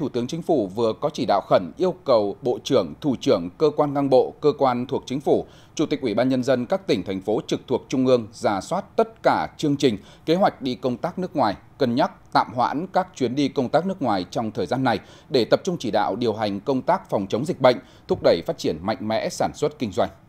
Thủ tướng Chính phủ vừa có chỉ đạo khẩn yêu cầu Bộ trưởng, Thủ trưởng, cơ quan ngang bộ, cơ quan thuộc Chính phủ, Chủ tịch Ủy ban Nhân dân các tỉnh, thành phố trực thuộc Trung ương giả soát tất cả chương trình, kế hoạch đi công tác nước ngoài, cân nhắc tạm hoãn các chuyến đi công tác nước ngoài trong thời gian này để tập trung chỉ đạo điều hành công tác phòng chống dịch bệnh, thúc đẩy phát triển mạnh mẽ sản xuất kinh doanh.